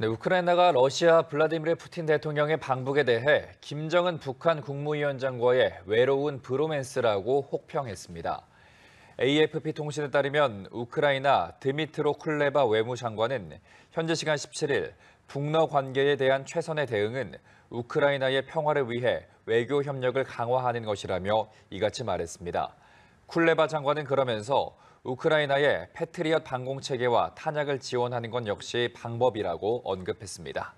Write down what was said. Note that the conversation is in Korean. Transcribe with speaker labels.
Speaker 1: 네,
Speaker 2: 우크라이나가 러시아 블라디미르 푸틴 대통령의 방북에 대해 김정은 북한 국무위원장과의 외로운 브로맨스라고 혹평했습니다. AFP 통신에 따르면 우크라이나 드미트로 쿨레바 외무장관은 현재 시간 17일 북러 관계에 대한 최선의 대응은 우크라이나의 평화를 위해 외교 협력을 강화하는 것이라며 이같이 말했습니다. 쿨레바 장관은 그러면서 우크라이나의 패트리엇 방공체계와 탄약을 지원하는 건 역시 방법이라고 언급했습니다.